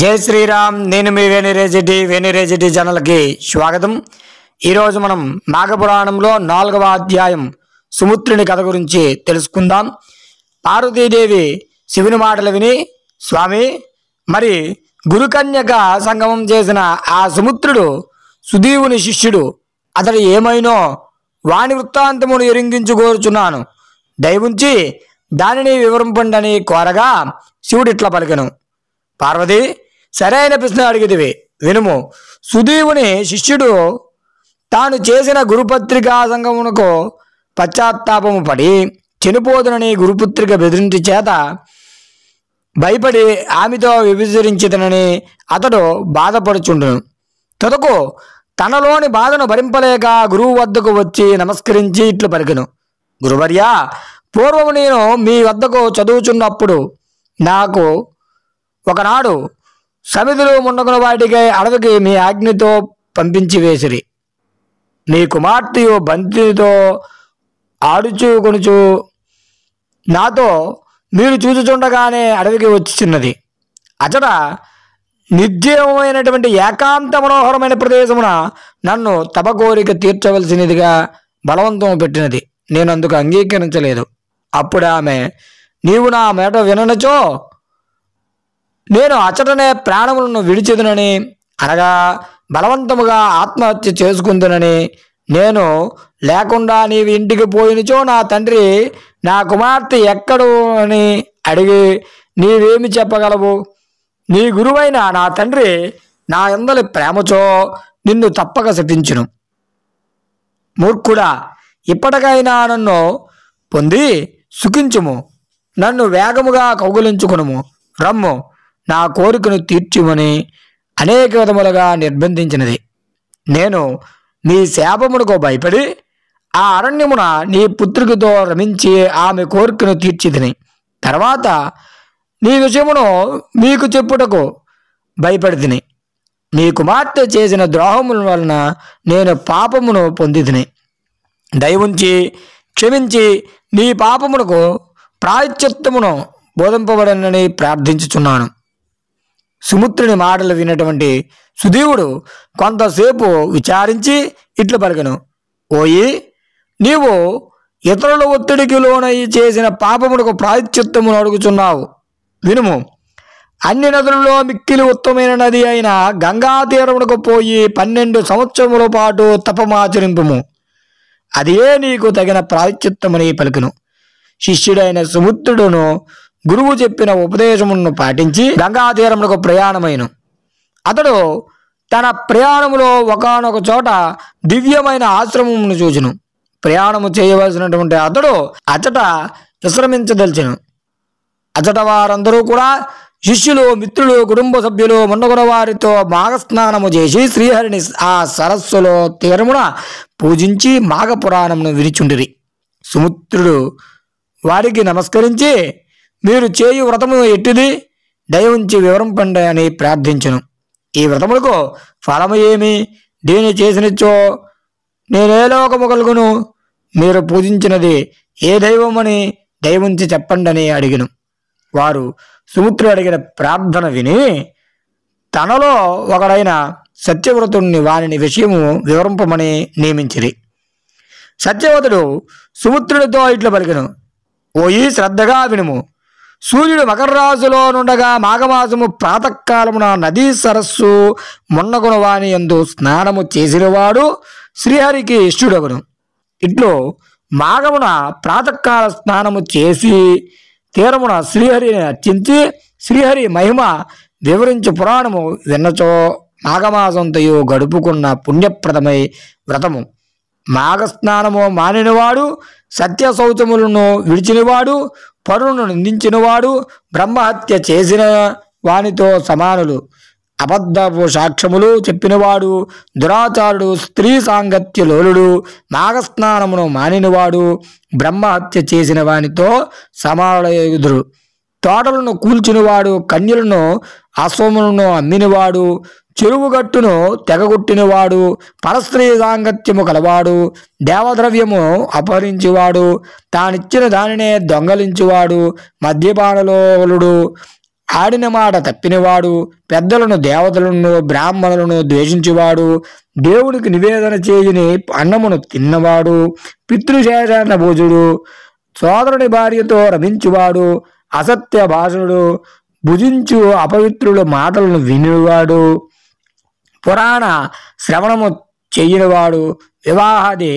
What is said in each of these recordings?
జై శ్రీరామ్ నేను మీ వేణిరేజిటి వేణిరేజిటి జనలకి స్వాగతం ఈరోజు మనం నాగపురాణంలో నాలుగవ అధ్యాయం సుముత్రుని కథ గురించి తెలుసుకుందాం పార్వతీదేవి శివుని మాటలు విని స్వామి మరి గురుకన్యక సంగమం చేసిన ఆ సుముత్రుడు సుదీవుని శిష్యుడు అతడు ఏమైనో వాణి వృత్తాంతమును ఎరింగించు కోరుచున్నాను దయవుంచి దానిని వివరింపండని కోరగా శివుడిట్లా పలికను పార్వతి సరైన ప్రశ్న అడిగితివి వినుము సుదీవుని శిష్యుడు తాను చేసిన గురుపత్రికా సంఘమునకు పశ్చాత్తాపము పడి చనిపోదునని గురుపుత్రిక బెదిరించి చేత భయపడి ఆమెతో విభజరించదనని అతడు బాధపడుచుండును తదకు తనలోని బాధను భరింపలేక గురువు వద్దకు వచ్చి నమస్కరించి ఇట్లు పరిగెను గురువర్యా పూర్వము నేను మీ వద్దకు చదువుచున్నప్పుడు నాకు ఒకనాడు సమిధులు మున్నకుల వాటికై అడవికి మీ ఆజ్ఞతో పంపించి వేసిరి నీ కుమార్తెయు బంతితో ఆడుచు కొనుచు నాతో మీరు చూచుచుండగానే అడవికి వచ్చిచున్నది అచట నిర్జీవమైనటువంటి ఏకాంత మనోహరమైన ప్రదేశమున నన్ను తప కోరిక తీర్చవలసినదిగా బలవంతం పెట్టినది నేను అందుకు అంగీకరించలేదు అప్పుడు ఆమె నీవు నా మేట విననచో నేను అచటనే ప్రాణములను విడిచెదునని అనగా బలవంతముగా ఆత్మహత్య చేసుకుందునని నేను లేకుండా నీవి ఇంటికి పోయినచో నా తండ్రి నా కుమార్తె ఎక్కడు అని అడిగి నీవేమి చెప్పగలవు నీ గురువైన నా తండ్రి నా ఎందలి ప్రేమచో నిన్ను తప్పక శపించును మూర్ఖుడా ఇప్పటికైనా నన్ను పొంది సుఖించుము నన్ను వేగముగా కౌగులించుకును రమ్ము నా కోరికను తీర్చుమని అనేక విధములుగా నిర్బంధించినది నేను నీ శాపమునకు భయపడి ఆ అరణ్యమున నీ పుత్రికతో రమించి ఆమె కోరికను తీర్చిదిని తర్వాత నీ విషయమును మీకు చెప్పుటకు భయపడితిని నీ కుమార్తె చేసిన ద్రోహముల వలన నేను పాపమును పొందితిని దయవుంచి క్షమించి నీ పాపమునకు ప్రాయశ్చిత్తమును బోధింపబడనని ప్రార్థించుచున్నాను సుమిత్రుని మాటలు వినటువంటి సుదీవుడు కొంతసేపు విచారించి ఇట్లు పలికను ఓయి నీవు ఇతరుల ఒత్తిడికి లోనై చేసిన పాపమునకు ప్రాయశ్చిత్తమును అడుగుచున్నావు వినుము అన్ని నదులలో మిక్కిలి ఉత్తమైన నది అయిన గంగా తీరమునకు పోయి పన్నెండు సంవత్సరముల పాటు తపమాచరింపము అదే నీకు తగిన ప్రాయశ్చిత్తమని పలుకును శిష్యుడైన సుముత్రుడును గురువు చెప్పిన ఉపదేశమును పాటించి గంగాతీరములకు ప్రయాణమైన అతడు తన ప్రయాణములో ఒకనొక చోట దివ్యమైన ఆశ్రమమును చూచును ప్రయాణము చేయవలసినటువంటి అతడు అచట విశ్రమించదలిచను అచట వారందరూ కూడా శిష్యులు మిత్రులు కుటుంబ సభ్యులు మున్నగున వారితో మాఘస్నానము చేసి శ్రీహరిని ఆ సరస్సులో తీరమున పూజించి మాఘపురాణమును విరిచుండిరి సుమిత్రుడు వారికి నమస్కరించి మీరు చేయు వ్రతము ఎట్టిది దయవుంచి వివరింపండి అని ప్రార్థించను ఈ వ్రతములకు ఫలము ఏమి దీని చేసినచ్చో నేనే లోకము కలుగును మీరు పూజించినది ఏ దైవమని దయవుంచి చెప్పండని అడిగిను వారు సుమిత్రుడు అడిగిన ప్రార్థన విని తనలో ఒకడైన సత్యవ్రతుడిని వారిని విషయము వివరింపమని నియమించిరి సత్యవతుడు సుమిత్రుడితో ఇట్లు పలికిను ఓయి శ్రద్ధగా వినుము సూర్యుడు మకర నుండగా మాఘమాసము ప్రాతకాలమున నదీ సరస్సు మున్నగున వాణి ఎందు స్నానము చేసినవాడు శ్రీహరికి ఇష్టుడవను ఇట్లో మాఘమున ప్రాతకాల స్నానము చేసి తీరమున శ్రీహరిని అర్చించి శ్రీహరి మహిమ వివరించి పురాణము విన్నచో మాఘమాసంతో గడుపుకున్న పుణ్యప్రదమై వ్రతము మాఘస్నానము మానినవాడు శౌచములను విడిచినవాడు పరును నిందించినవాడు బ్రహ్మహత్య చేసిన వానితో సమానులు అబద్ధపు సాక్ష్యములు చెప్పినవాడు దురాచారుడు స్త్రీ సాంగత్య లోలుడు నాగస్నానమును మానినవాడు బ్రహ్మహత్య చేసిన వానితో సమానుడు తోటలను కూల్చినవాడు కన్యలను అశ్వములను అమ్మినవాడు చెరువుగట్టును తెగగొట్టినవాడు పరస్త్రీ సాంగత్యము కలవాడు దేవద్రవ్యము అపహరించువాడు తానిచ్చిన దానినే దొంగలించువాడు మద్యపానలోలుడు ఆడిన మాట తప్పినవాడు పెద్దలను దేవతలను బ్రాహ్మణులను ద్వేషించువాడు దేవునికి నివేదన చేయని అన్నమును తిన్నవాడు పితృశేషాన్న భోజుడు సోదరుని భార్యతో రమించువాడు అసత్య భాషుడు భుజించు అపవిత్రుల మాటలను వినివాడు పురాణ శ్రవణము చేయనివాడు వివాహాది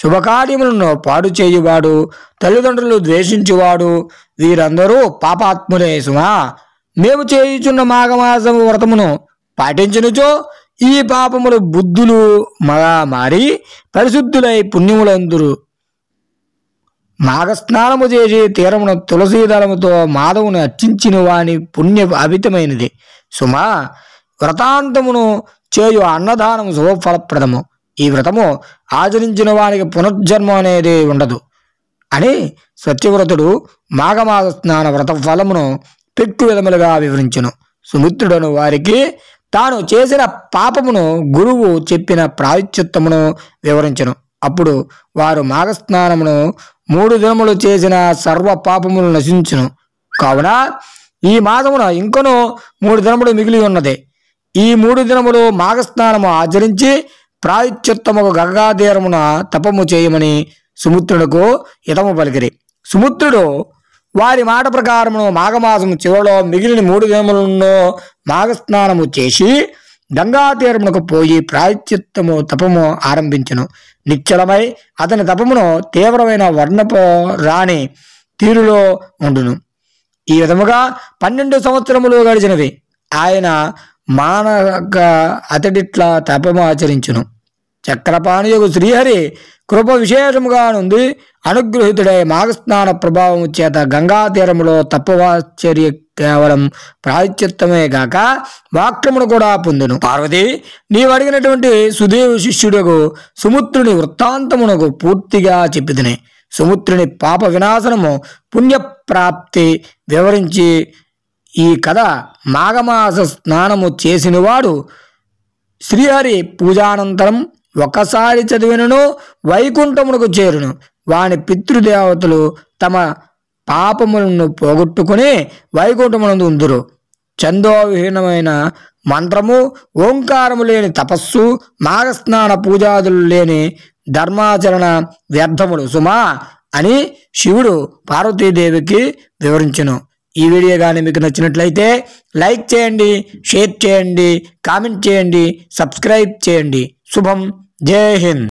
శుభకార్యములను పాడు చేయువాడు తల్లిదండ్రులు ద్వేషించువాడు వీరందరూ పాపాత్ములే సుమా మేము చేయుచున్న మాఘమాసము వ్రతమును పాటించినచో ఈ పాపములు బుద్ధులు మగా మారి పరిశుద్ధులై పుణ్యములందరూ మాఘస్నానము చేసి తీరమున తులసీదళముతో మాధవుని అర్చించిన వాని పుణ్య అభితమైనది సుమా వ్రతాంతమును చేయు అన్నదానం శుభఫలప్రదము ఈ వ్రతము ఆచరించిన వారికి పునర్జన్మ అనేది ఉండదు అని సత్యవ్రతుడు మాఘమాస స్నాన వ్రత ఫలమును పెట్టు విధములుగా వివరించును సుమిత్రుడను వారికి తాను చేసిన పాపమును గురువు చెప్పిన ప్రాయశ్చిత్తమును వివరించను అప్పుడు వారు మాఘస్నానమును మూడు దినములు చేసిన సర్వ పాపములు నశించును కావున ఈ మాసమున ఇంకనూ మూడు దినములు మిగిలి ఉన్నది ఈ మూడు దినములు మాఘస్నానము ఆచరించి ప్రాయుచ్యుత్తముకు తీరమున తపము చేయమని సుముత్రుడుకు ఇతము పలికిరి సుముత్రుడు వారి మాట ప్రకారమును మాఘమాసము చివరిలో మిగిలిన మూడు దినములను మాఘస్నానము చేసి గంగాతీరమునకు పోయి ప్రాయచిత్తము తపము ఆరంభించను నిశ్చలమై అతని తపమును తీవ్రమైన వర్ణపు రాణి తీరులో ఉండును ఈ విధముగా పన్నెండు సంవత్సరములు గడిచినవి ఆయన మానక అతడిట్లా ఆచరించును చక్రపాణియుగు శ్రీహరి కృప విశేషముగా నుండి అనుగ్రహితుడై మాఘస్నాన ప్రభావము చేత గంగా తీరములో తపవాచర్య కేవలం ప్రాయశ్చిత్తమే గాక వాక్యమును కూడా పొందును పార్వతి నీవు అడిగినటువంటి సుదేవ శిష్యుడకు సుముత్రుని వృత్తాంతమునకు పూర్తిగా చెప్పిదిని సుముత్రుని పాప వినాశనము పుణ్యప్రాప్తి వివరించి ఈ కథ మాఘమాస స్నానము చేసినవాడు శ్రీహరి పూజానంతరం ఒకసారి చదివినను వైకుంఠమునకు చేరును వాని పితృదేవతలు తమ పాపములను పోగొట్టుకుని వైకుంఠమునందు ఉందురు చందోవిహీనమైన మంత్రము ఓంకారము లేని తపస్సు మాఘస్నాన పూజాదులు లేని ధర్మాచరణ వ్యర్థములు సుమా అని శివుడు పార్వతీదేవికి వివరించను ఈ వీడియో కానీ మీకు నచ్చినట్లయితే లైక్ చేయండి షేర్ చేయండి కామెంట్ చేయండి సబ్స్క్రైబ్ చేయండి శుభం జై హింద్